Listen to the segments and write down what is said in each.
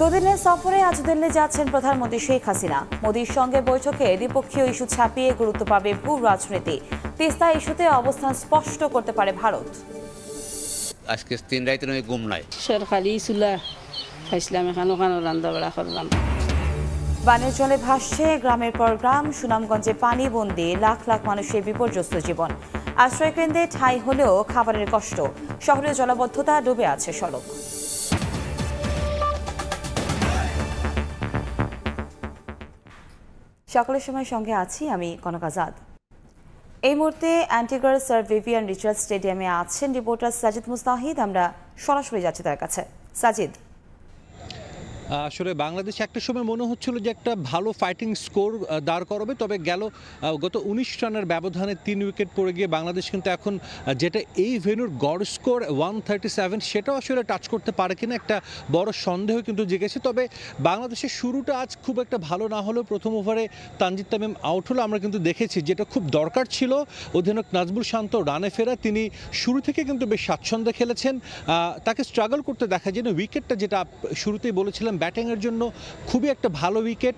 দুদিনের সফরে আজ দিল্লি যাচ্ছেন প্রধানমন্ত্রী শেখ হাসিনা মোদীর সঙ্গে বৈঠকে দ্বিপক্ষীয় ইস্যু ছাপিয়ে গুরুত্ব পাবে ভূ রাজনীতি তিস্তা ইস্যুতে অবস্থান স্পষ্ট করতে পারে ভারত আজকে তিন রাইতে নয় গুম নাই সরকারি ইস্যুলা খাইছিলাম এখানে ওখানে রান্না বেড়া করলাম বানের জলে ভাসছে গ্রামের পর গ্রাম সুনামগঞ্জে পানি বন্দি লাখ লাখ মানুষের বিপর্যস্ত জীবন আশ্রয়কেন্দ্রে ঠাঁই হলেও খাবারের কষ্ট শহরের জলাবদ্ধতা ডুবে আছে সড়ক সকলের সময় সঙ্গে আছি আমি কনক আজাদ এই মুহূর্তে অ্যান্টিগার স্যার ভিভিয়ান রিচার্ড স্টেডিয়ামে আছেন রিপোর্টার সাজিদ মুস্তাহিদ আমরা সরাসরি যাচ্ছি তার কাছে সাজিদ আসলে বাংলাদেশ একটা সময় মনে হচ্ছিল যে একটা ভালো ফাইটিং স্কোর দাঁড় করবে তবে গেল গত উনিশ রানের ব্যবধানে তিন উইকেট পড়ে গিয়ে বাংলাদেশ কিন্তু এখন যেটা এই ভেনুর গড় স্কোর ওয়ান থার্টি সেভেন সেটাও আসলে টাচ করতে পারে কিনা একটা বড় সন্দেহ কিন্তু জেগেছে তবে বাংলাদেশের শুরুটা আজ খুব একটা ভালো না হলেও প্রথম ওভারে তানজিদ তামিম আউট হলো আমরা কিন্তু দেখেছি যেটা খুব দরকার ছিল অধিনায়ক নাজবুল শান্ত রানে ফেরা তিনি শুরু থেকে কিন্তু বেশ স্বাচ্ছন্দ্যে খেলেছেন তাকে স্ট্রাগল করতে দেখা যেন উইকেটটা যেটা শুরুতেই বলেছিলাম ব্যাটিংয়ের জন্য খুবই একটা ভালো উইকেট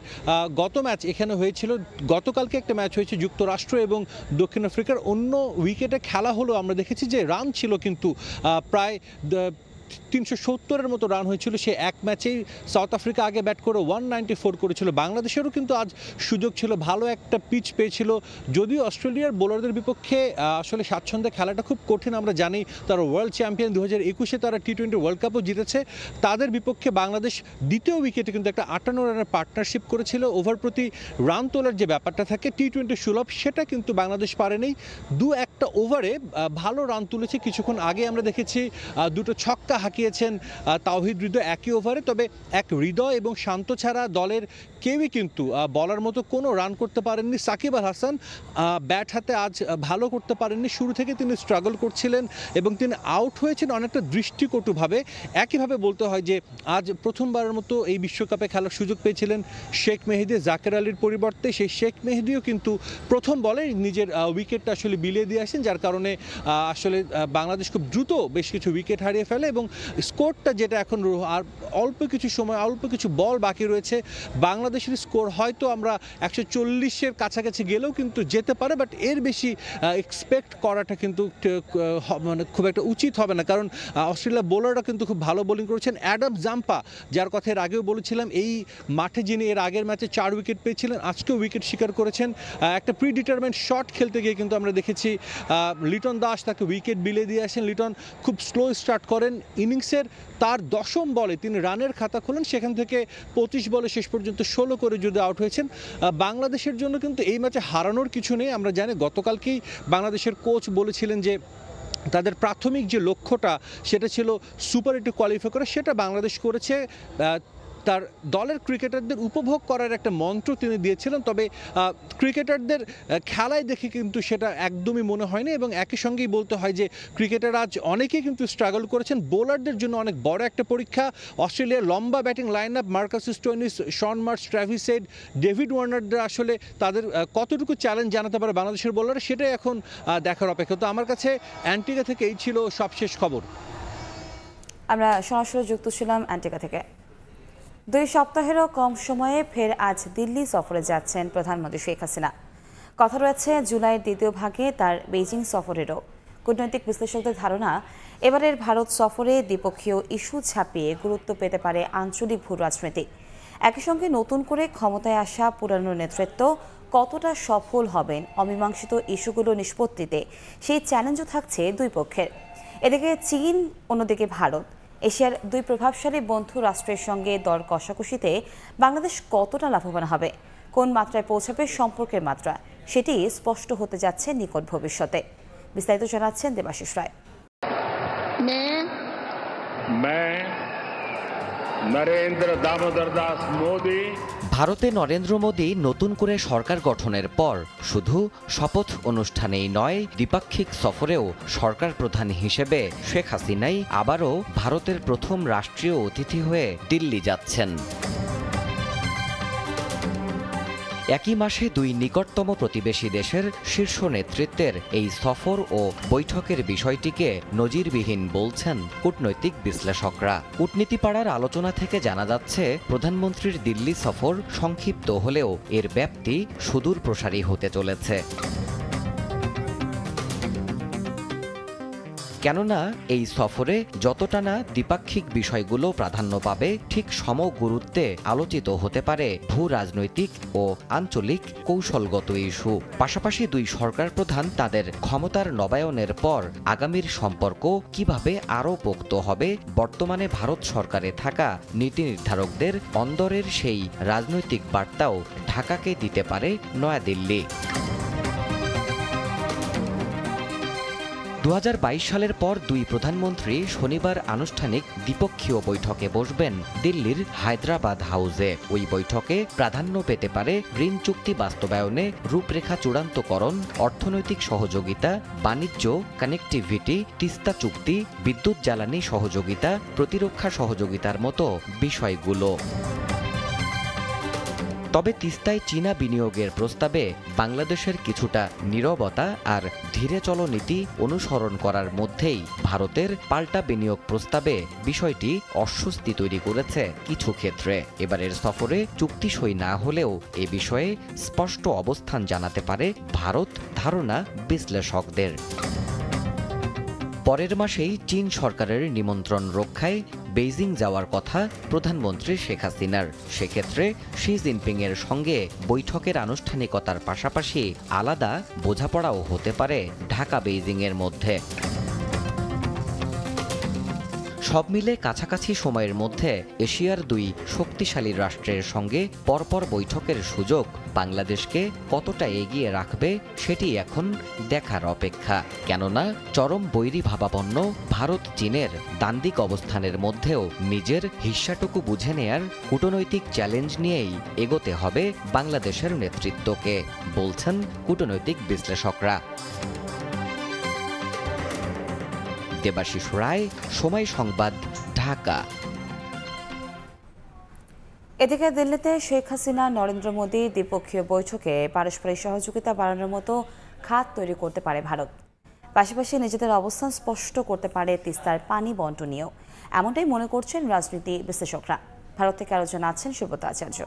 গত ম্যাচ এখানে হয়েছিল গতকালকে একটা ম্যাচ হয়েছে যুক্তরাষ্ট্র এবং দক্ষিণ আফ্রিকার অন্য উইকেটে খেলা হলেও আমরা দেখেছি যে রান ছিল কিন্তু প্রায় তিনশো সত্তরের মতো রান হয়েছিল সে এক ম্যাচেই সাউথ আফ্রিকা আগে ব্যাট করে ওয়ান নাইনটি ফোর করেছিল বাংলাদেশেরও কিন্তু আজ সুযোগ ছিল ভালো একটা পিচ পেয়েছিল যদিও অস্ট্রেলিয়ার বোলারদের বিপক্ষে আসলে স্বাচ্ছন্দ্যে খেলাটা খুব কঠিন আমরা জানি তারা ওয়ার্ল্ড চ্যাম্পিয়ন দু হাজার একুশে তারা টি টোয়েন্টি ওয়ার্ল্ড কাপও জিতেছে তাদের বিপক্ষে বাংলাদেশ দ্বিতীয় উইকেটে কিন্তু একটা আটান্ন রানের পার্টনারশিপ করেছিল ওভার প্রতি রান তোলার যে ব্যাপারটা থাকে টি টোয়েন্টি সুলভ সেটা কিন্তু বাংলাদেশ পারেনি দু একটা ওভারে ভালো রান তুলেছে কিছুক্ষণ আগে আমরা দেখেছি দুটো ছক্কা হাঁকিয়েছেন তাওহিদ হৃদয় একই ওভারে তবে এক হৃদয় এবং শান্ত ছাড়া দলের কেউই কিন্তু বলার মতো কোনো রান করতে পারেননি সাকিব আল হাসান ব্যাট হাতে আজ ভালো করতে পারেননি শুরু থেকে তিনি স্ট্রাগল করছিলেন এবং তিনি আউট হয়েছেন অনেকটা দৃষ্টিকটুভাবে একইভাবে বলতে হয় যে আজ প্রথমবারের মতো এই বিশ্বকাপে খেলার সুযোগ পেয়েছিলেন শেখ মেহেদি জাকের আলীর পরিবর্তে সেই শেখ মেহেদিও কিন্তু প্রথম বলে নিজের উইকেটটা আসলে বিলিয়ে দিয়ে আসেন যার কারণে আসলে বাংলাদেশ খুব দ্রুত বেশ কিছু উইকেট হারিয়ে ফেলে এবং স্কোরটা যেটা এখন আর অল্প কিছু সময় অল্প কিছু বল বাকি রয়েছে বাংলাদেশের স্কোর হয়তো আমরা একশো চল্লিশের কাছাকাছি গেলেও কিন্তু যেতে পারে বাট এর বেশি এক্সপেক্ট করাটা কিন্তু মানে খুব একটা উচিত হবে না কারণ অস্ট্রেলিয়া বোলাররা কিন্তু খুব ভালো বোলিং করেছেন অ্যাডাম জাম্পা যার কথা এর আগেও বলেছিলাম এই মাঠে যিনি এর আগের ম্যাচে চার উইকেট পেয়েছিলেন আজকেও উইকেট শিকার করেছেন একটা প্রি ডিটারমেন্ট শট খেলতে গিয়ে কিন্তু আমরা দেখেছি লিটন দাস তাকে উইকেট বিলে দিয়ে আসেন লিটন খুব স্লো স্টার্ট করেন ইনিংসের তার দশম বলে তিনি রানের খাতা খোলেন সেখান থেকে পঁচিশ বলে শেষ পর্যন্ত ষোলো করে যদি আউট হয়েছেন বাংলাদেশের জন্য কিন্তু এই ম্যাচে হারানোর কিছু নেই আমরা জানি গতকালকেই বাংলাদেশের কোচ বলেছিলেন যে তাদের প্রাথমিক যে লক্ষ্যটা সেটা ছিল সুপার এইটে কোয়ালিফাই করা সেটা বাংলাদেশ করেছে তার দলের ক্রিকেটারদের উপভোগ করার একটা মন্ত্র তিনি দিয়েছিলেন তবে ক্রিকেটারদের খেলায় দেখে কিন্তু সেটা একদমই মনে হয়নি এবং একই সঙ্গেই বলতে হয় যে ক্রিকেটার আজ অনেকেই কিন্তু স্ট্রাগল করেছেন বোলারদের জন্য অনেক বড় একটা পরীক্ষা অস্ট্রেলিয়ার লম্বা batting line up Marcus Stoinis Shaun Marsh Travis Head David ওয়ার্নারদের আসলে তাদের কতটুকু চ্যালেঞ্জ জানাতে পারে বাংলাদেশের বোলার সেটাই এখন দেখার অপেক্ষা তো আমার কাছে অ্যান্টিগা থেকে এই ছিল সবশেষ খবর আমরা সরাসরি যুক্ত ছিলাম অ্যান্টিগা থেকে দুই সপ্তাহেরও কম সময়ে ফের আজ দিল্লি সফরে যাচ্ছেন প্রধানমন্ত্রী শেখ হাসিনা কথা রয়েছে জুলাইয়ের দ্বিতীয় ভাগে তার বেজিং সফরেরও কূটনৈতিক বিশ্লেষকদের ধারণা এবারের ভারত সফরে দ্বিপক্ষীয় ইস্যু ছাপিয়ে গুরুত্ব পেতে পারে আঞ্চলিক ভূ রাজনীতি একই সঙ্গে নতুন করে ক্ষমতায় আসা পুরানো নেতৃত্ব কতটা সফল হবেন অমীমাংসিত ইস্যুগুলো নিষ্পত্তিতে সেই চ্যালেঞ্জও থাকছে দুই পক্ষের এদিকে চীন অন্যদিকে ভারত এশিয়ার দুই প্রভাবশালী বন্ধু রাষ্ট্রের সঙ্গে দর কষাকষিতে বাংলাদেশ কতটা লাভবান হবে কোন মাত্রায় পৌঁছাবে সম্পর্কের মাত্রা সেটি স্পষ্ট হতে যাচ্ছে নিকট ভবিষ্যতে বিস্তারিত জানাচ্ছেন দেবাশিস রায় নরেন্দ্র দামোদর দাস মোদী ভারতে নরেন্দ্র মোদী নতুন করে সরকার গঠনের পর শুধু শপথ অনুষ্ঠানেই নয় দ্বিপাক্ষিক সফরেও সরকার প্রধান হিসেবে শেখ হাসিনাই আবারও ভারতের প্রথম রাষ্ট্রীয় অতিথি হয়ে দিল্লি যাচ্ছেন একই মাসে দুই নিকটতম প্রতিবেশী দেশের শীর্ষ নেতৃত্বের এই সফর ও বৈঠকের বিষয়টিকে নজিরবিহীন বলছেন কূটনৈতিক বিশ্লেষকরা কূটনীতিপাড়ার আলোচনা থেকে জানা যাচ্ছে প্রধানমন্ত্রীর দিল্লি সফর সংক্ষিপ্ত হলেও এর ব্যাপ্তি সুদূর প্রসারী হতে চলেছে কেননা এই সফরে যতটা না দ্বিপাক্ষিক বিষয়গুলো প্রাধান্য পাবে ঠিক সম গুরুত্বে আলোচিত হতে পারে ভূ রাজনৈতিক ও আঞ্চলিক কৌশলগত ইস্যু পাশাপাশি দুই সরকার প্রধান তাদের ক্ষমতার নবায়নের পর আগামীর সম্পর্ক কিভাবে আরও পোক্ত হবে বর্তমানে ভারত সরকারে থাকা নীতি নির্ধারকদের অন্দরের সেই রাজনৈতিক বার্তাও ঢাকাকে দিতে পারে নয়াদিল্লি দু সালের পর দুই প্রধানমন্ত্রী শনিবার আনুষ্ঠানিক দ্বিপক্ষীয় বৈঠকে বসবেন দিল্লির হায়দ্রাবাদ হাউসে ওই বৈঠকে প্রাধান্য পেতে পারে ঋণ চুক্তি বাস্তবায়নে রূপরেখা চূড়ান্তকরণ অর্থনৈতিক সহযোগিতা বাণিজ্য কানেক্টিভিটি তিস্তা চুক্তি বিদ্যুৎ জ্বালানি সহযোগিতা প্রতিরক্ষা সহযোগিতার মতো বিষয়গুলো তবে তিস্তায় চীনা বিনিয়োগের প্রস্তাবে বাংলাদেশের কিছুটা নীরবতা আর ধীরে চলনীতি অনুসরণ করার মধ্যেই ভারতের পাল্টা বিনিয়োগ প্রস্তাবে বিষয়টি অস্বস্তি তৈরি করেছে কিছু ক্ষেত্রে এবারের সফরে চুক্তি সই না হলেও এ বিষয়ে স্পষ্ট অবস্থান জানাতে পারে ভারত ধারণা বিশ্লেষকদের পরের মাসেই চীন সরকারের নিমন্ত্রণ রক্ষায় বেইজিং যাওয়ার কথা প্রধানমন্ত্রী শেখ হাসিনার সেক্ষেত্রে শি জিনপিংয়ের সঙ্গে বৈঠকের আনুষ্ঠানিকতার পাশাপাশি আলাদা বোঝাপড়াও হতে পারে ঢাকা বেইজিংয়ের মধ্যে সব মিলে কাছাকাছি সময়ের মধ্যে এশিয়ার দুই শক্তিশালী রাষ্ট্রের সঙ্গে পরপর বৈঠকের সুযোগ বাংলাদেশকে কতটা এগিয়ে রাখবে সেটি এখন দেখার অপেক্ষা কেননা চরম বৈরী ভাবাপন্ন ভারত চীনের দান্দিক অবস্থানের মধ্যেও নিজের হিস্যাটুকু বুঝে নেয়ার কূটনৈতিক চ্যালেঞ্জ নিয়েই এগোতে হবে বাংলাদেশের নেতৃত্বকে বলছেন কূটনৈতিক বিশ্লেষকরা দেবাশিস রায় সময় সংবাদ ঢাকা এদিকে দিল্লিতে শেখ হাসিনা নরেন্দ্র মোদী দ্বিপক্ষীয় বৈঠকে পারস্পরিক সহযোগিতা বাড়ানোর মতো খাত তৈরি করতে পারে ভারত পাশাপাশি নিজেদের অবস্থান স্পষ্ট করতে পারে তিস্তার পানি বন্টনীয় এমনটাই মনে করছেন রাজনীতি বিশ্লেষকরা ভারত থেকে আলোচনা আছেন সুব্রত আচার্য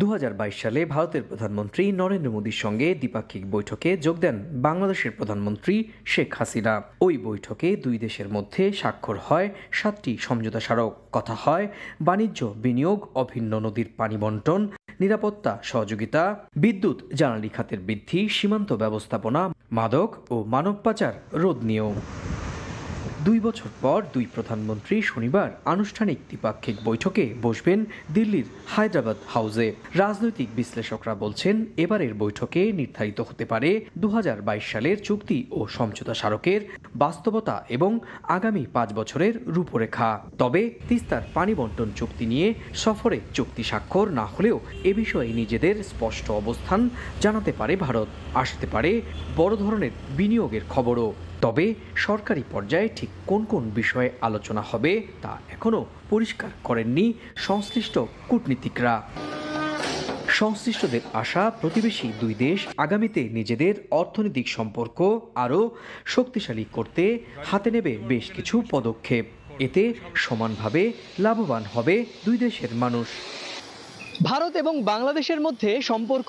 দু সালে ভারতের প্রধানমন্ত্রী নরেন্দ্র মোদীর সঙ্গে দ্বিপাক্ষিক বৈঠকে যোগ দেন বাংলাদেশের প্রধানমন্ত্রী শেখ হাসিনা ওই বৈঠকে দুই দেশের মধ্যে স্বাক্ষর হয় সাতটি সমঝোতা স্মারক কথা হয় বাণিজ্য বিনিয়োগ অভিন্ন নদীর পানি বন্টন নিরাপত্তা সহযোগিতা বিদ্যুৎ জ্বালানি খাতের বৃদ্ধি সীমান্ত ব্যবস্থাপনা মাদক ও মানব পাচার রোধ নিয়েও দুই বছর পর দুই প্রধানমন্ত্রী শনিবার আনুষ্ঠানিক দ্বিপাক্ষিক বৈঠকে বসবেন দিল্লির হায়দ্রাবাদ হাউসে রাজনৈতিক বিশ্লেষকরা বলছেন এবারের বৈঠকে নির্ধারিত হতে পারে দু সালের চুক্তি ও সমঝোতা স্মারকের বাস্তবতা এবং আগামী পাঁচ বছরের রূপরেখা তবে তিস্তার পানি বন্টন চুক্তি নিয়ে সফরে চুক্তি স্বাক্ষর না হলেও এ বিষয়ে নিজেদের স্পষ্ট অবস্থান জানাতে পারে ভারত আসতে পারে বড় ধরনের বিনিয়োগের খবরও তবে সরকারি পর্যায়ে ঠিক কোন কোন বিষয়ে আলোচনা হবে তা এখনও পরিষ্কার করেননি সংশ্লিষ্ট কূটনীতিকরা সংশ্লিষ্টদের আশা প্রতিবেশী দুই দেশ আগামীতে নিজেদের অর্থনৈতিক সম্পর্ক আরও শক্তিশালী করতে হাতে নেবে বেশ কিছু পদক্ষেপ এতে সমানভাবে লাভবান হবে দুই দেশের মানুষ ভারত এবং বাংলাদেশের মধ্যে সম্পর্ক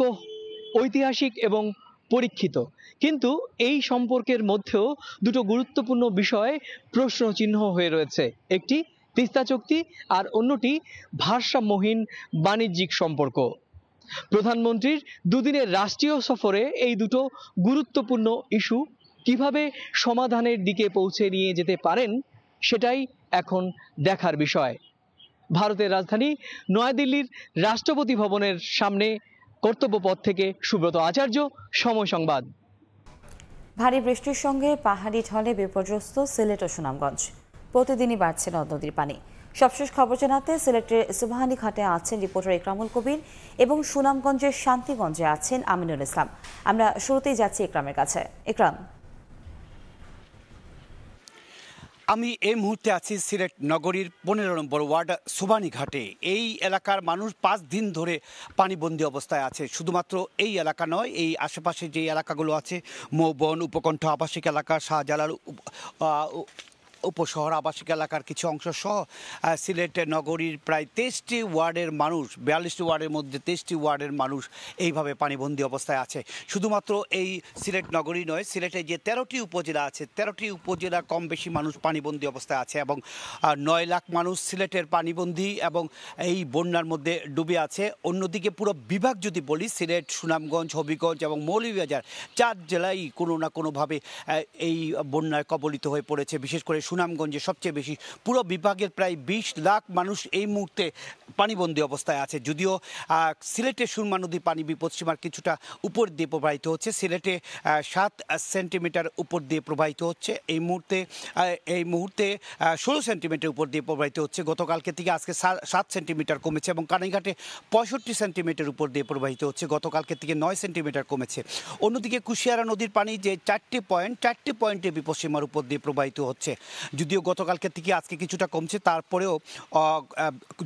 ঐতিহাসিক এবং পরীক্ষিত কিন্তু এই সম্পর্কের মধ্যেও দুটো গুরুত্বপূর্ণ বিষয় প্রশ্নচিহ্ন হয়ে রয়েছে একটি তিস্তা চুক্তি আর অন্যটি ভারসাম্যহীন বাণিজ্যিক সম্পর্ক প্রধানমন্ত্রীর দুদিনের রাষ্ট্রীয় সফরে এই দুটো গুরুত্বপূর্ণ ইস্যু কিভাবে সমাধানের দিকে পৌঁছে নিয়ে যেতে পারেন সেটাই এখন দেখার বিষয় ভারতের রাজধানী নয়াদিল্লির রাষ্ট্রপতি ভবনের সামনে কর্তব্যপথ থেকে সুব্রত আচার্য সময় সংবাদ ভারী বৃষ্টির সঙ্গে পাহাড়ি ঢলে বিপর্যস্ত সিলেট ও সুনামগঞ্জ প্রতিদিনই বাড়ছে নদ নদীর পানি সবশেষ খবর জানাতে সিলেটের সুবাহানি ঘাটে আছেন রিপোর্টার ইকরামুল কবির এবং সুনামগঞ্জের শান্তিগঞ্জে আছেন আমিনুল ইসলাম আমরা শুরুতেই যাচ্ছি ইকরামের কাছে ইকরাম আমি এই মুহূর্তে আছি সিলেট নগরীর পনেরো নম্বর ওয়ার্ড সুবানি ঘাটে এই এলাকার মানুষ পাঁচ দিন ধরে পানিবন্দি অবস্থায় আছে শুধুমাত্র এই এলাকা নয় এই আশেপাশে যে এলাকাগুলো আছে মৌবন উপকণ্ঠ আবাসিক এলাকা শাহজালাল উপশহর আবাসিক এলাকার কিছু অংশ সহ সিলেটের নগরীর প্রায় তেইশটি ওয়ার্ডের মানুষ বিয়াল্লিশটি ওয়ার্ডের মধ্যে তেইশটি ওয়ার্ডের মানুষ এইভাবে পানিবন্দী অবস্থায় আছে শুধুমাত্র এই সিলেট নগরী নয় সিলেটে যে তেরোটি উপজেলা আছে তেরোটি উপজেলা কম বেশি মানুষ পানিবন্দী অবস্থায় আছে এবং নয় লাখ মানুষ সিলেটের পানিবন্দী এবং এই বন্যার মধ্যে ডুবে আছে অন্যদিকে পুরো বিভাগ যদি বলি সিলেট সুনামগঞ্জ হবিগঞ্জ এবং মৌলভীবাজার চার জেলাই কোনো না কোনোভাবে এই বন্যায় কবলিত হয়ে পড়েছে বিশেষ করে সুনামগঞ্জে সবচেয়ে বেশি পুরো বিভাগের প্রায় বিশ লাখ মানুষ এই মুহূর্তে পানিবন্দী অবস্থায় আছে যদিও সিলেটে সুরমা নদী পানি বিপদ সীমার কিছুটা উপর দিয়ে প্রবাহিত হচ্ছে সিলেটে সাত সেন্টিমিটার উপর দিয়ে প্রবাহিত হচ্ছে এই মুহূর্তে এই মুহূর্তে ষোলো সেন্টিমিটার উপর দিয়ে প্রবাহিত হচ্ছে গতকালকে থেকে আজকে সাত সেন্টিমিটার কমেছে এবং কানাইঘাটে পঁয়ষট্টি সেন্টিমিটার উপর দিয়ে প্রবাহিত হচ্ছে গতকালকে থেকে নয় সেন্টিমিটার কমেছে অন্যদিকে কুশিয়ারা নদীর পানি যে চারটি পয়েন্ট চারটি পয়েন্টে সীমার উপর দিয়ে প্রবাহিত হচ্ছে যদিও গতকালকে থেকে আজকে কিছুটা কমছে তারপরেও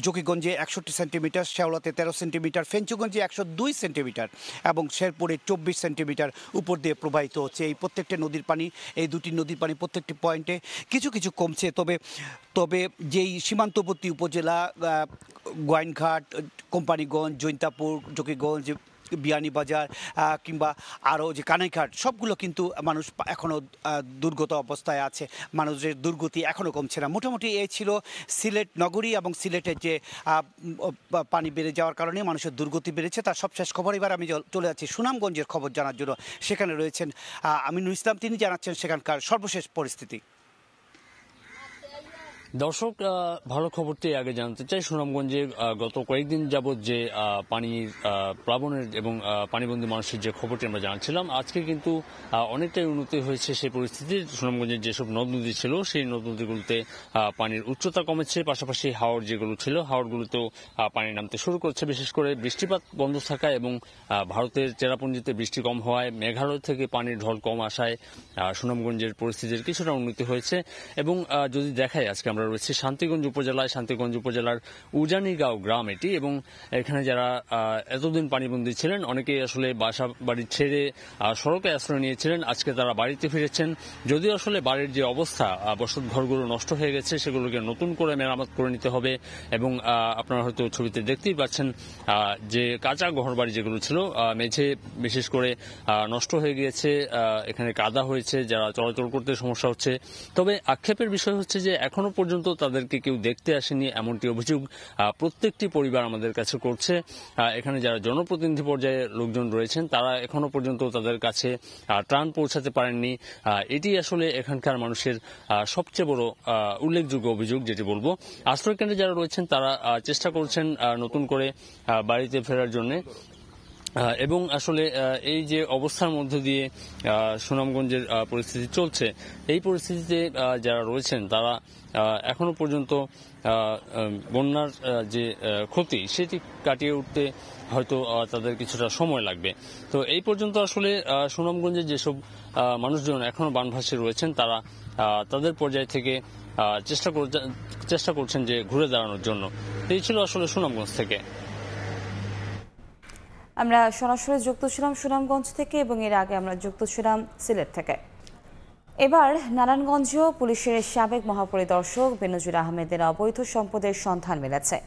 জকিগঞ্জে একষট্টি সেন্টিমিটার শেওলাতে তেরো সেন্টিমিটার ফেঞ্চুগঞ্জে একশো দুই সেন্টিমিটার এবং শেরপুরে চব্বিশ সেন্টিমিটার উপর দিয়ে প্রবাহিত হচ্ছে এই প্রত্যেকটা নদীর পানি এই দুটি নদীর পানি প্রত্যেকটি পয়েন্টে কিছু কিছু কমছে তবে তবে যেই সীমান্তবর্তী উপজেলা গোয়াইনঘাট কোম্পানিগঞ্জ জৈন্তাপুর জকিগঞ্জ বিয়ানীবাজার কিংবা আরও যে কানাইঘাট সবগুলো কিন্তু মানুষ এখনও দুর্গত অবস্থায় আছে মানুষের দুর্গতি এখনও কমছে না মোটামুটি এ ছিল সিলেট নগরী এবং সিলেটের যে পানি বেড়ে যাওয়ার কারণে মানুষের দুর্গতি বেড়েছে তার সবশেষ খবর এবার আমি চলে যাচ্ছি সুনামগঞ্জের খবর জানার জন্য সেখানে রয়েছেন আমিনুল ইসলাম তিনি জানাচ্ছেন সেখানকার সর্বশেষ পরিস্থিতি দর্শক ভালো খবরটি আগে জানতে চাই সুনামগঞ্জে গত কয়েকদিন যাবৎ যে পানির প্লাবনের এবং পানিবন্দী মানুষের যে খবরটি আমরা জানাচ্ছিলাম আজকে কিন্তু অনেকটাই উন্নতি হয়েছে সেই পরিস্থিতি সুনামগঞ্জের যেসব নদ নদী ছিল সেই নদ নদীগুলোতে পানির উচ্চতা কমেছে পাশাপাশি হাওড় যেগুলো ছিল হাওড়গুলোতেও পানি নামতে শুরু করেছে বিশেষ করে বৃষ্টিপাত বন্ধ থাকায় এবং ভারতের চেরাপুঞ্জিতে বৃষ্টি কম হওয়ায় মেঘালয় থেকে পানির ঢল কম আসায় সুনামগঞ্জের পরিস্থিতির কিছুটা উন্নতি হয়েছে এবং যদি দেখায় আজকে আমরা আমরা রয়েছি শান্তিগঞ্জ উপজেলায় শান্তিগঞ্জ উপজেলার উজানিগাঁও গ্রাম এটি এবং এখানে যারা এতদিন পানিবন্দী ছিলেন অনেকেই আসলে বাসা বাড়ি ছেড়ে সড়কে আশ্রয় নিয়েছিলেন আজকে তারা বাড়িতে ফিরেছেন যদিও আসলে বাড়ির যে অবস্থা বসত ঘরগুলো নষ্ট হয়ে গেছে সেগুলোকে নতুন করে মেরামত করে নিতে হবে এবং আপনারা হয়তো ছবিতে দেখতেই পাচ্ছেন যে কাঁচা ঘর বাড়ি যেগুলো ছিল মেঝে বিশেষ করে নষ্ট হয়ে গিয়েছে এখানে কাদা হয়েছে যারা চলাচল করতে সমস্যা হচ্ছে তবে আক্ষেপের বিষয় হচ্ছে যে এখনো পর্যন্ত পর্যন্ত তাদেরকে কেউ দেখতে আসেনি এমনটি অভিযোগ প্রত্যেকটি পরিবার আমাদের কাছে করছে এখানে যারা জনপ্রতিনিধি পর্যায়ে লোকজন রয়েছেন তারা এখনো পর্যন্ত তাদের কাছে ত্রাণ পৌঁছাতে পারেননি এটি আসলে এখানকার মানুষের সবচেয়ে বড় উল্লেখযোগ্য অভিযোগ যেটি বলবো আশ্রয়কেন্দ্রে যারা রয়েছেন তারা চেষ্টা করছেন নতুন করে বাড়িতে ফেরার জন্য এবং আসলে এই যে অবস্থার মধ্য দিয়ে সুনামগঞ্জের পরিস্থিতি চলছে এই পরিস্থিতিতে যারা রয়েছেন তারা এখনো পর্যন্ত বন্যার যে ক্ষতি সেটি কাটিয়ে উঠতে হয়তো তাদের কিছুটা সময় লাগবে তো এই পর্যন্ত আসলে সুনামগঞ্জে যেসব মানুষজন এখনও বানভাসে রয়েছেন তারা তাদের পর্যায় থেকে চেষ্টা চেষ্টা করছেন যে ঘুরে দাঁড়ানোর জন্য এই ছিল আসলে সুনামগঞ্জ থেকে আমরা সরাসরি যুক্ত ছিলাম সুনামগঞ্জ থেকে এবং এর আগে আমরা যুক্ত ছিলাম সিলেট থেকে এবার নারায়ণগঞ্জ পুলিশের সাবেক মহাপরিদর্শক বেনজুর আহমেদের অবৈধ সম্পদের সন্ধান মিলেছে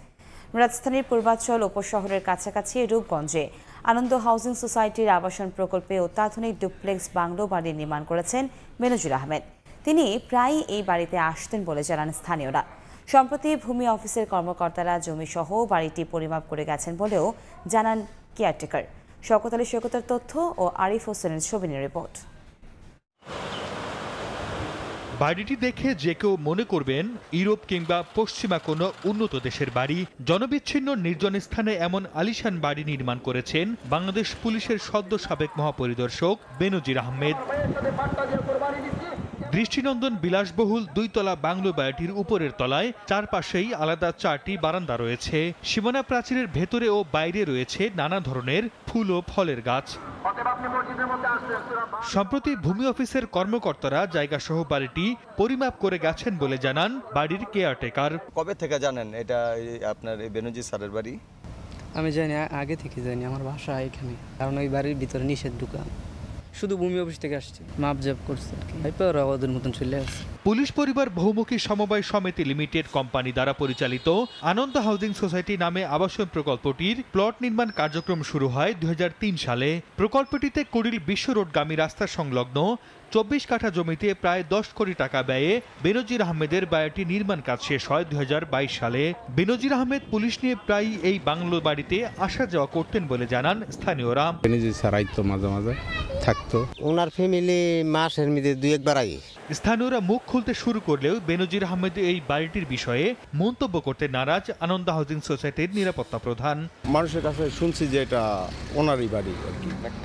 রাজধানীর পূর্বাঞ্চল উপশহরের কাছাকাছি রূপগঞ্জে আনন্দ হাউজিং সোসাইটির আবাসন প্রকল্পে অত্যাধুনিক ডুপ্লেক্স বাংলো বাড়ি নির্মাণ করেছেন মেনজুর আহমেদ তিনি প্রায়ই এই বাড়িতে আসতেন বলে জানান স্থানীয়রা সম্প্রতি ভূমি অফিসের কর্মকর্তারা জমি সহ বাড়িটি পরিমাপ করে গেছেন বলেও জানান কেয়ারটেকার শকত আলী তথ্য ও আরিফ হোসেনের ছবি রিপোর্ট বাড়িটি দেখে যে কেউ মনে করবেন ইউরোপ কিংবা পশ্চিমা কোনো উন্নত দেশের বাড়ি জনবিচ্ছিন্ন নির্জন স্থানে এমন আলিশান বাড়ি নির্মাণ করেছেন বাংলাদেশ পুলিশের সদ্য সাবেক মহাপরিদর্শক বেনজির আহমেদ দৃষ্টিনন্দন বিলাসবহুল দুইতলা বাংলো বাড়িটির উপরের তলায় চারপাশেই আলাদা চারটি বারান্দা রয়েছে সীমানা প্রাচীরের ভেতরে ও বাইরে রয়েছে নানা ধরনের ফুল ও ফলের গাছ সম্প্রতি ভূমি অফিসের কর্মকর্তারা জায়গা সহ বাড়িটি পরিমাপ করে গেছেন বলে জানান বাড়ির কেয়ারটেকার কবে থেকে জানেন এটা আপনার বেনজি স্যারের বাড়ি আমি জানি আগে থেকে জানি আমার বাসা এখানে কারণ ওই বাড়ির ভিতরে নিষেধ ঢুকা শুধু ভূমি অফিস থেকে আসছে মাপ জাপ করছে আর কি মতন চলে আসছে পুলিশ পরিবার বহুমুখী সমবায় সমিতি লিমিটেড কোম্পানি দ্বারা পরিচালিত আনন্দ হাউজিং সোসাইটি নামে আবাসন প্রকল্পটির প্লট নির্মাণ কার্যক্রম শুরু হয় দু সালে প্রকল্পটিতে কুড়িল বিশ্ব রোডগামী রাস্তা সংলগ্ন চব্বিশ কাঠা জমিতে প্রায় দশ কোটি টাকা ব্যয়ে বেনজির আহমেদের বাড়িটি নির্মাণ কাজ শেষ হয় দুই হাজার বাইশ সালে বেনজির আহমেদ পুলিশ নিয়ে প্রায় এই বাংলো বাড়িতে আসা যাওয়া করতেন বলে জানান স্থানীয়রা বেনজির সারাই তো মাঝে মাঝে থাকতো ওনার ফ্যামিলি মাসের মধ্যে দুই একবার আগে স্থানীয়রা মুখ খুলতে শুরু করলেও বেনজির আহমেদ এই বাড়িটির বিষয়ে মন্তব্য করতে নারাজ আনন্দ হাউজিং সোসাইটির নিরাপত্তা প্রধান মানুষের কাছে শুনছি যে এটা ওনারই বাড়ি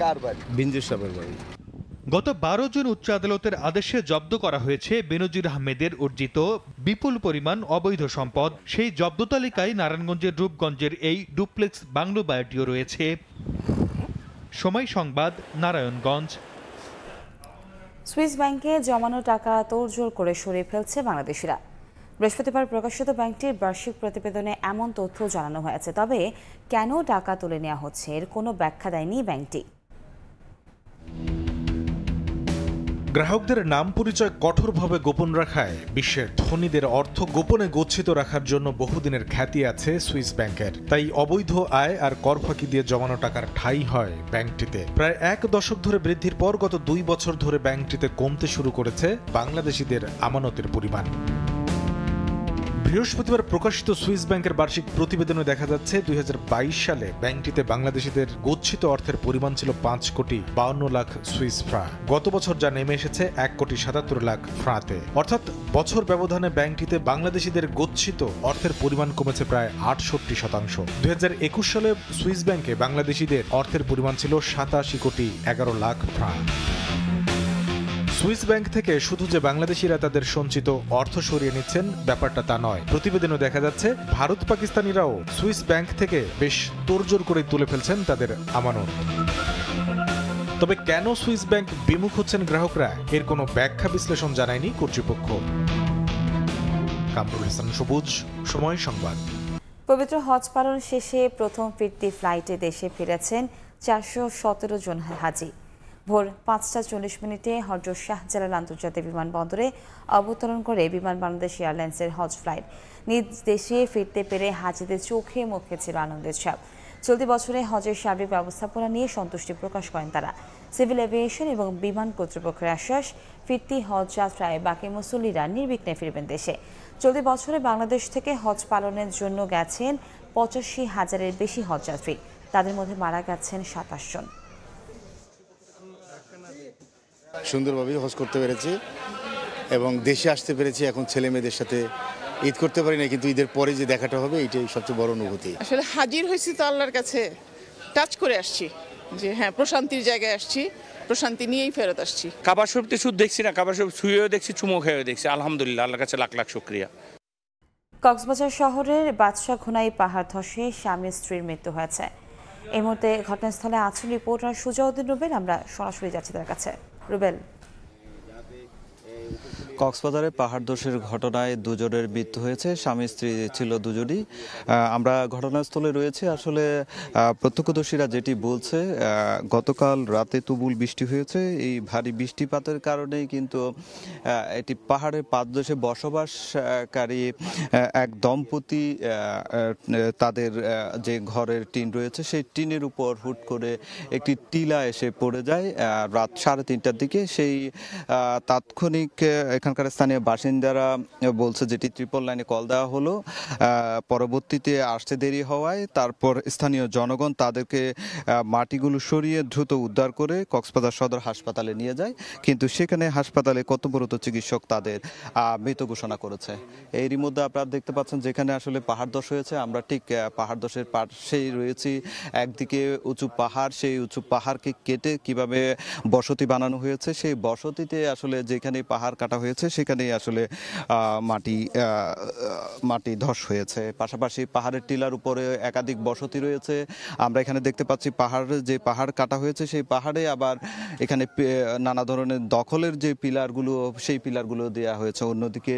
কার বাড়ি ভিঞ্জির সাহেবের বাড়ি গত বারো জুন উচ্চ আদালতের আদেশে জব্দ করা হয়েছে বেনজির আহমেদের অর্জিত বিপুল পরিমাণ অবৈধ সম্পদ সেই জব্দ তালিকায় নারায়ণগঞ্জের রূপগঞ্জের এই ডুপ্লেক্স বাংলো বায়োটিও রয়েছে সময় সংবাদ নারায়ণগঞ্জ সুইস ব্যাংকে জমানো টাকা তোড়জোড় করে সরিয়ে ফেলছে বাংলাদেশিরা বৃহস্পতিবার প্রকাশিত ব্যাংকটির বার্ষিক প্রতিবেদনে এমন তথ্য জানানো হয়েছে তবে কেন টাকা তুলে নেওয়া হচ্ছে এর কোনো ব্যাখ্যা দেয়নি ব্যাংকটি গ্রাহকদের নাম পরিচয় কঠোরভাবে গোপন রাখায় বিশ্বের ধনীদের অর্থ গোপনে গচ্ছিত রাখার জন্য বহুদিনের খ্যাতি আছে সুইস ব্যাংকের তাই অবৈধ আয় আর কর ফাঁকি দিয়ে জমানো টাকার ঠাই হয় ব্যাংকটিতে প্রায় এক দশক ধরে বৃদ্ধির পর গত দুই বছর ধরে ব্যাংকটিতে কমতে শুরু করেছে বাংলাদেশিদের আমানতের পরিমাণ বৃহস্পতিবার প্রকাশিত সুইস ব্যাংকের বার্ষিক প্রতিবেদনে দেখা যাচ্ছে দুই সালে ব্যাংকটিতে বাংলাদেশিদের গচ্ছিত অর্থের পরিমাণ ছিল পাঁচ কোটি বাউন্ন লাখ সুইস ফ্রা গত বছর যা নেমে এসেছে এক কোটি সাতাত্তর লাখ ফ্রাঁতে অর্থাৎ বছর ব্যবধানে ব্যাংকটিতে বাংলাদেশিদের গচ্ছিত অর্থের পরিমাণ কমেছে প্রায় আটষট্টি শতাংশ দুই সালে সুইস ব্যাংকে বাংলাদেশিদের অর্থের পরিমাণ ছিল সাতাশি কোটি এগারো লাখ ফ্রাঁ সুইস ব্যাংক থেকে শুধু যে বাংলাদেশিরা তাদের সঞ্চিত অর্থ সরিয়ে নিচ্ছেন ব্যাপারটা তা নয় প্রতিবেদনে দেখা যাচ্ছে ভারত পাকিস্তানিরাও সুইস ব্যাংক থেকে বেশ তোরজোর করে তুলে ফেলছেন তাদের আমানত তবে কেন সুইস ব্যাংক বিমুখ হচ্ছেন গ্রাহকরা এর কোনো ব্যাখ্যা বিশ্লেষণ জানায়নি কর্তৃপক্ষ কামরুল হাসান সবুজ সময় সংবাদ পবিত্র হজ পালন শেষে প্রথম ফিরতি ফ্লাইটে দেশে ফিরেছেন চারশো সতেরো জন হাজি ভোর পাঁচটা চল্লিশ মিনিটে শাহ শাহজালাল আন্তর্জাতিক বিমানবন্দরে অবতরণ করে বিমান বাংলাদেশ এয়ারলাইন্সের হজ ফ্লাইট নিজ দেশে ফিরতে পেরে হাজিদের চোখে মুখে ছিল আনন্দের ছাপ চলতি বছরে হজের সার্বিক ব্যবস্থাপনা নিয়ে সন্তুষ্টি প্রকাশ করেন তারা সিভিল এভিয়েশন এবং বিমান কর্তৃপক্ষের আশ্বাস ফিরতি হজ যাত্রায় বাকি মুসল্লিরা নির্বিঘ্নে ফিরবেন দেশে চলতি বছরে বাংলাদেশ থেকে হজ পালনের জন্য গেছেন পঁচাশি হাজারের বেশি হজযাত্রী তাদের মধ্যে মারা গেছেন সাতাশ জন সুন্দরভাবে হজ করতে পেরেছি এবং দেশে আসতে পেরেছি এখন ছেলে মেয়েদের সাথে ঈদ করতে পারি না কিন্তু ঈদের পরে যে দেখাটা হবে এটাই সবচেয়ে বড় অনুভূতি আসলে হাজির হয়েছি তো আল্লাহর কাছে টাচ করে আসছি যে হ্যাঁ প্রশান্তির জায়গায় আসছি প্রশান্তি নিয়েই ফেরত আসছি কাবার তো শুধু দেখছি না কাবার শরীফ শুয়েও দেখছি চুমো খেয়েও দেখছি আলহামদুলিল্লাহ আল্লাহর কাছে লাখ লাখ শুক্রিয়া কক্সবাজার শহরের বাদশাহ ঘোনাই পাহাড় ধসে স্বামী স্ত্রীর মৃত্যু হয়েছে এই মুহূর্তে ঘটনাস্থলে আছেন রিপোর্টার সুজাউদ্দিন রুবেল আমরা সরাসরি যাচ্ছি তার কাছে Rubel. কক্সবাজারে পাহাড় ধসের ঘটনায় দুজনের মৃত্যু হয়েছে স্বামী স্ত্রী ছিল দুজনই আমরা ঘটনাস্থলে রয়েছে আসলে প্রত্যক্ষদর্শীরা যেটি বলছে গতকাল রাতে তুমুল বৃষ্টি হয়েছে এই ভারী বৃষ্টিপাতের কারণেই কিন্তু এটি পাহাড়ের পাদদেশে বসবাসকারী এক দম্পতি তাদের যে ঘরের টিন রয়েছে সেই টিনের উপর হুট করে একটি টিলা এসে পড়ে যায় রাত সাড়ে তিনটার দিকে সেই তাৎক্ষণিক এখানে এখানকার স্থানীয় বাসিন্দারা বলছে যেটি ট্রিপল লাইনে কল দেওয়া হলো পরবর্তীতে আসতে দেরি হওয়ায় তারপর স্থানীয় জনগণ তাদেরকে মাটিগুলো সরিয়ে দ্রুত উদ্ধার করে কক্সবাজার সদর হাসপাতালে নিয়ে যায় কিন্তু সেখানে হাসপাতালে কর্তব্যরত চিকিৎসক তাদের মৃত ঘোষণা করেছে এরই মধ্যে আপনারা দেখতে পাচ্ছেন যেখানে আসলে পাহাড় দশ হয়েছে আমরা ঠিক পাহাড় দশের পাশেই রয়েছি একদিকে উঁচু পাহাড় সেই উঁচু পাহাড়কে কেটে কিভাবে বসতি বানানো হয়েছে সেই বসতিতে আসলে যেখানে পাহাড় কাটা হয়েছে হয়েছে সেখানেই আসলে মাটি মাটি ধস হয়েছে পাশাপাশি পাহাড়ের টিলার উপরে একাধিক বসতি রয়েছে আমরা এখানে দেখতে পাচ্ছি পাহাড় যে পাহাড় কাটা হয়েছে সেই পাহাড়ে আবার এখানে নানা ধরনের দখলের যে পিলারগুলো সেই পিলারগুলো দেওয়া হয়েছে অন্যদিকে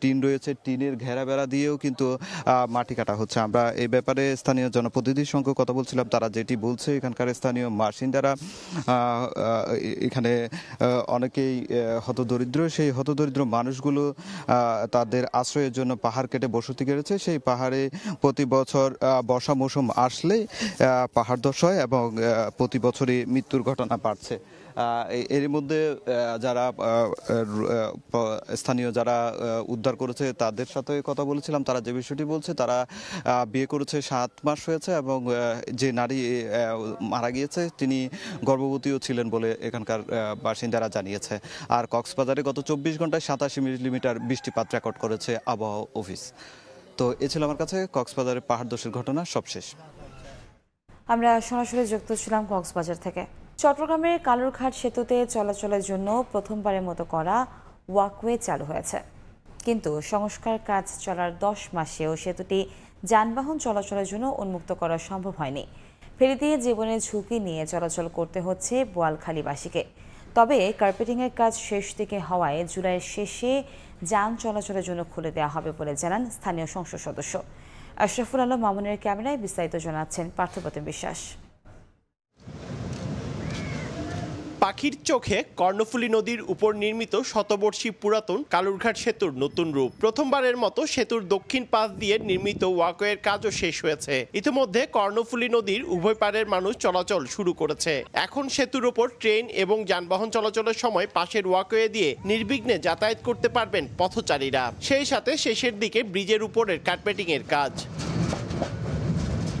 টিন রয়েছে টিনের ঘেরা বেড়া দিয়েও কিন্তু মাটি কাটা হচ্ছে আমরা এই ব্যাপারে স্থানীয় জনপ্রতিনিধির সঙ্গে কথা বলছিলাম তারা যেটি বলছে এখানকার স্থানীয় বাসিন্দারা এখানে অনেকেই হত দরিদ্র সেই হত হতদরিদ্র মানুষগুলো তাদের আশ্রয়ের জন্য পাহাড় কেটে বসতি গেড়েছে সেই পাহাড়ে প্রতি বছর বর্ষা মৌসুম আসলে পাহাড় ধস হয় এবং প্রতি বছরই মৃত্যুর ঘটনা বাড়ছে এর মধ্যে যারা স্থানীয় যারা উদ্ধার করেছে তাদের সাথে কথা বলেছিলাম তারা যে বিষয়টি বলছে তারা বিয়ে করেছে সাত মাস হয়েছে এবং যে নারী মারা গিয়েছে তিনি গর্ভবতীও ছিলেন বলে এখানকার বাসিন্দারা জানিয়েছে আর কক্সবাজারে গত চব্বিশ ঘন্টায় সাতাশি মিলিমিটার বৃষ্টিপাত রেকর্ড করেছে আবহাওয়া অফিস তো এ ছিল আমার কাছে কক্সবাজারের পাহাড় দোষের ঘটনা সবশেষ আমরা সরাসরি যুক্ত ছিলাম কক্সবাজার থেকে চট্টগ্রামের কালুরঘাট সেতুতে চলাচলের জন্য প্রথমবারের মতো করা ওয়াকওয়ে চালু হয়েছে কিন্তু সংস্কার কাজ চলার দশ মাসেও সেতুটি যানবাহন চলাচলের জন্য উন্মুক্ত করা সম্ভব হয়নি ফেরি দিয়ে জীবনের ঝুঁকি নিয়ে চলাচল করতে হচ্ছে বোয়ালখালীবাসীকে তবে কার্পেটিংয়ের কাজ শেষ দিকে হওয়ায় জুলাইয়ের শেষে যান চলাচলের জন্য খুলে দেওয়া হবে বলে জানান স্থানীয় সংসদ সদস্য আশরাফুল আলম মামুনের ক্যামেরায় বিস্তারিত জানাচ্ছেন পার্থপ্রতিম বিশ্বাস পাখির চোখে কর্ণফুলী নদীর উপর নির্মিত শতবর্ষী পুরাতন কালুরঘাট সেতুর নতুন রূপ প্রথমবারের মতো সেতুর দক্ষিণ পাশ দিয়ে নির্মিত ওয়াকওয়ের কাজও শেষ হয়েছে ইতিমধ্যে কর্ণফুলী নদীর উভয় পারের মানুষ চলাচল শুরু করেছে এখন সেতুর উপর ট্রেন এবং যানবাহন চলাচলের সময় পাশের ওয়াকওয়ে দিয়ে নির্বিঘ্নে যাতায়াত করতে পারবেন পথচারীরা সেই সাথে শেষের দিকে ব্রিজের উপরের এর কাজ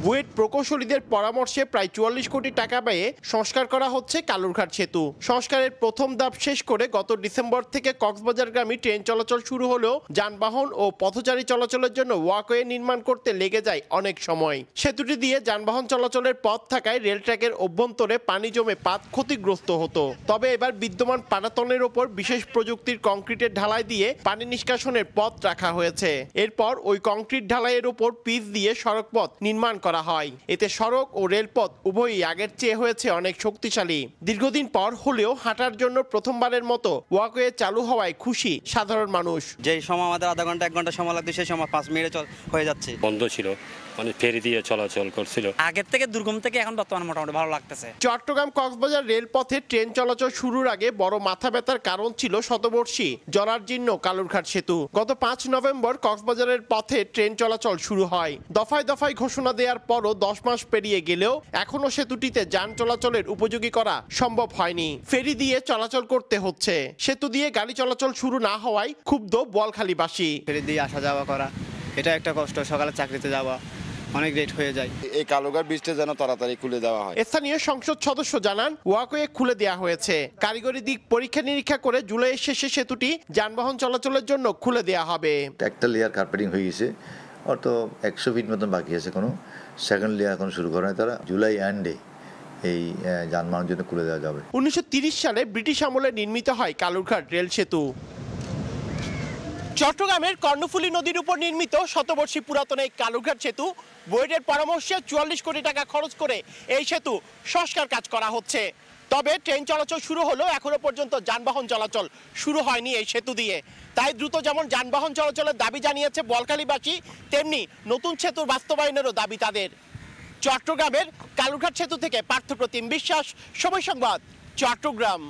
বুয়েট প্রকৌশলীদের পরামর্শে প্রায় চুয়াল্লিশ কোটি টাকা ব্যয়ে সংস্কার করা হচ্ছে কালুরঘাট সেতু সংস্কারের প্রথম ধাপ শেষ করে গত ডিসেম্বর থেকে কক্সবাজারগামী ট্রেন চলাচল শুরু হলেও যানবাহন ও পথচারী চলাচলের জন্য ওয়াকওয়ে নির্মাণ করতে লেগে যায় অনেক সময় সেতুটি দিয়ে যানবাহন চলাচলের পথ থাকায় রেল ট্র্যাকের অভ্যন্তরে পানি জমে পাত ক্ষতিগ্রস্ত হতো তবে এবার বিদ্যমান পাটাতনের ওপর বিশেষ প্রযুক্তির কংক্রিটের ঢালাই দিয়ে পানি নিষ্কাশনের পথ রাখা হয়েছে এরপর ওই কংক্রিট ঢালাইয়ের ওপর পিচ দিয়ে সড়কপথ নির্মাণ করা করা হয় এতে সড়ক ও রেলপথ উভয়ই আগের চেয়ে হয়েছে অনেক শক্তিশালী দীর্ঘদিন পর হলেও হাঁটার জন্য প্রথমবারের মতো ওয়াকওয়ে চালু হওয়ায় খুশি সাধারণ মানুষ যে সময় আমাদের আধা ঘন্টা এক ঘন্টা সময় লাগতো সেই সময় পাঁচ মিনিটে হয়ে যাচ্ছে বন্ধ ছিল মানে ফেরি দিয়ে চলাচল করছিল আগের থেকে দুর্গম থেকে এখন বর্তমানে মোটামুটি ভালো লাগতেছে চট্টগ্রাম কক্সবাজার রেলপথে ট্রেন চলাচল শুরুর আগে বড় মাথা ব্যথার কারণ ছিল শতবর্ষী কালুরঘাট সেতু গত পাঁচ নভেম্বর কক্সবাজারের পথে ট্রেন চলাচল শুরু হয় দফায় দফায় ঘোষণা দেওয়ার পরও দশ মাস পেরিয়ে গেলেও এখনও সেতুটিতে যান চলাচলের উপযোগী করা সম্ভব হয়নি ফেরি দিয়ে চলাচল করতে হচ্ছে সেতু দিয়ে গাড়ি চলাচল শুরু না হওয়ায় ক্ষুব্ধ বোয়ালখালীবাসী ফেরি দিয়ে আসা যাওয়া করা এটা একটা কষ্ট সকালে চাকরিতে যাওয়া অনেক রেট হয়ে যায় এই কালোগার ব্রিজটা যেন তাড়াতাড়ি খুলে দেওয়া হয় স্থানীয় সংসদ সদস্য জানান ওয়াকওয়ে খুলে দেওয়া হয়েছে কারিগরি দিক পরীক্ষা নিরীক্ষা করে জুলাইয়ের শেষে সেতুটি যানবাহন চলাচলের জন্য খুলে দেওয়া হবে একটা লেয়ার কার্পেটিং হয়ে গেছে অত একশো ফিট মতন বাকি আছে কোনো সেকেন্ড লেয়ার এখন শুরু করা তারা জুলাই এন্ডে এই যানবাহনের জন্য খুলে দেওয়া যাবে উনিশশো সালে ব্রিটিশ আমলে নির্মিত হয় কালুরঘাট রেল সেতু চট্টগ্রামের কর্ণফুলী নদীর উপর নির্মিত শতবর্ষী পুরাতন এই কালুরঘাট সেতু বোর্ডের পরামর্শে চুয়াল্লিশ কোটি টাকা খরচ করে এই সেতু সংস্কার কাজ করা হচ্ছে তবে ট্রেন চলাচল শুরু হলো এখনো পর্যন্ত যানবাহন চলাচল শুরু হয়নি এই সেতু দিয়ে তাই দ্রুত যেমন যানবাহন চলাচলের দাবি জানিয়েছে বলকালীবাসী তেমনি নতুন সেতু বাস্তবায়নেরও দাবি তাদের চট্টগ্রামের কালুরঘাট সেতু থেকে পার্থপ্রতিম বিশ্বাস সময় সংবাদ চট্টগ্রাম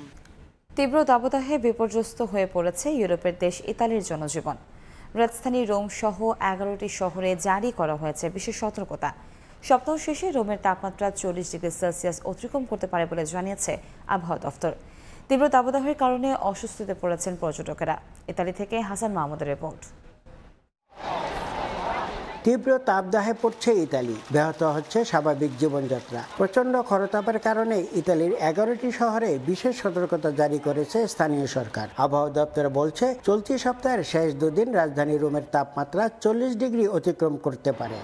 তীব্র দাবদাহে বিপর্যস্ত হয়ে পড়েছে ইউরোপের দেশ ইতালির জনজীবন রাজধানী রোম সহ এগারোটি শহরে জারি করা হয়েছে বিশেষ সতর্কতা সপ্তাহ শেষে রোমের তাপমাত্রা চল্লিশ ডিগ্রি সেলসিয়াস অতিক্রম করতে পারে বলে জানিয়েছে আবহাওয়া দফতর তীব্র দাবদাহের কারণে অসুস্থতে পড়েছেন পর্যটকেরা ইতালি থেকে হাসান মাহমুদের রিপোর্ট তীব্র তাপদাহে পড়ছে ইতালি ব্যাহত হচ্ছে স্বাভাবিক জীবনযাত্রা প্রচণ্ড খরতাপের কারণে ইতালির এগারোটি শহরে বিশেষ সতর্কতা জারি করেছে স্থানীয় সরকার আবহাওয়া দপ্তর বলছে চলতি সপ্তাহের শেষ দুদিন রাজধানী রোমের তাপমাত্রা চল্লিশ ডিগ্রি অতিক্রম করতে পারে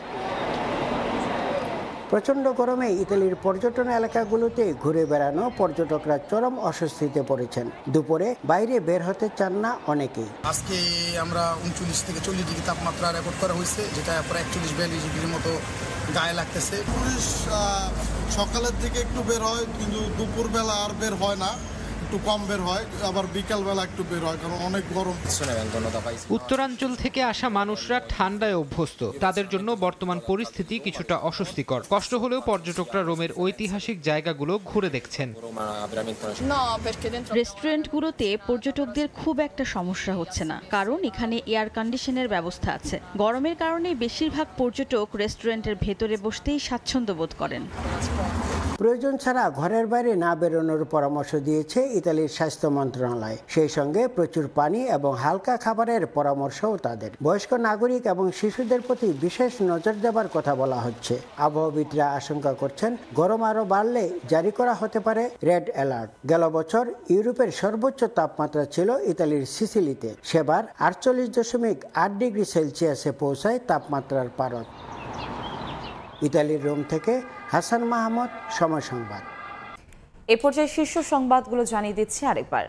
প্রচণ্ড গরমে ইতালির পর্যটন এলাকাগুলোতে ঘুরে বেড়ানো পর্যটকরা চরম অস্বস্তিতে পড়েছেন দুপুরে বাইরে বের হতে চান না অনেকেই আজকে আমরা উনচল্লিশ থেকে চল্লিশ ডিগ্রি তাপমাত্রা রেকর্ড করা হয়েছে যেটা প্রায় একচল্লিশ বিয়াল্লিশ ডিগ্রির মতো গায়ে লাগতেছে পুলিশ সকালের দিকে একটু বের হয় কিন্তু দুপুরবেলা আর বের হয় না একটু কম বের হয় আবার বিকালবেলা একটু বের হয় কারণ অনেক গরম উত্তরাঞ্চল থেকে আসা মানুষরা ঠান্ডায় অভ্যস্ত তাদের জন্য বর্তমান পরিস্থিতি কিছুটা অস্বস্তিকর কষ্ট হলেও পর্যটকরা রোমের ঐতিহাসিক জায়গাগুলো ঘুরে দেখছেন রেস্টুরেন্টগুলোতে পর্যটকদের খুব একটা সমস্যা হচ্ছে না কারণ এখানে এয়ার কন্ডিশনের ব্যবস্থা আছে গরমের কারণে বেশিরভাগ পর্যটক রেস্টুরেন্টের ভেতরে বসতেই স্বাচ্ছন্দ্য বোধ করেন প্রয়োজন ছাড়া ঘরের বাইরে না বেরোনোর পরামর্শ দিয়েছে ইতালির স্বাস্থ্য মন্ত্রণালয় সেই সঙ্গে প্রচুর পানি এবং হালকা খাবারের পরামর্শও তাদের বয়স্ক নাগরিক এবং শিশুদের প্রতি বিশেষ নজর দেবার কথা বলা হচ্ছে আবহাওয়িদরা আশঙ্কা করছেন গরম আরও বাড়লে জারি করা হতে পারে রেড অ্যালার্ট গেল বছর ইউরোপের সর্বোচ্চ তাপমাত্রা ছিল ইতালির সিসিলিতে সেবার আটচল্লিশ দশমিক আট ডিগ্রি সেলসিয়াসে পৌঁছায় তাপমাত্রার পারদ ইতালির রোম থেকে হাসান মাহমুদ সময় সংবাদ এ পর্যায়ে শীর্ষ সংবাদগুলো জানিয়ে দিচ্ছি আরেকবার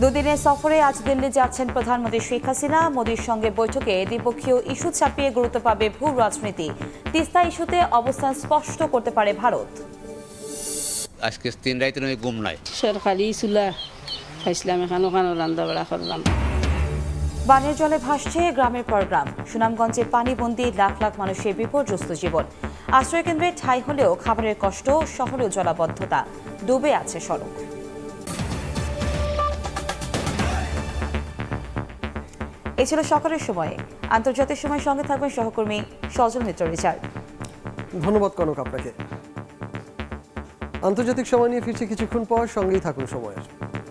দুদিনের সফরে আজ দিল্লি যাচ্ছেন প্রধানমন্ত্রী শেখ হাসিনা মোদীর সঙ্গে বৈঠকে দ্বিপক্ষীয় ইস্যু ছাপিয়ে গুরুত্ব পাবে ভূ রাজনীতি তিস্তা ইস্যুতে অবস্থান স্পষ্ট করতে পারে ভারত আজকে তিন রাইতে নয় গুম নাই সরকারি ইসুলা খাইছিলাম এখানে ওখানে রান্না বেড়া করলাম বানের জলে ভাসছে গ্রামের পর গ্রাম সুনামগঞ্জে পানিবন্দি লাখ লাখ মানুষের বিপর্যস্ত জীবন আশ্রয়কেন্দ্রে ঠাই হলেও খাবারের কষ্ট শহরে জলাবদ্ধতা ডুবে আছে সড়ক এ ছিল সকালের সময়ে আন্তর্জাতিক সময় সঙ্গে থাকবেন সহকর্মী সজল মিত্র রিচার্ড ধন্যবাদ কনক আপনাকে আন্তর্জাতিক সময় নিয়ে ফিরছে কিছুক্ষণ পর সঙ্গেই থাকুন সময়ের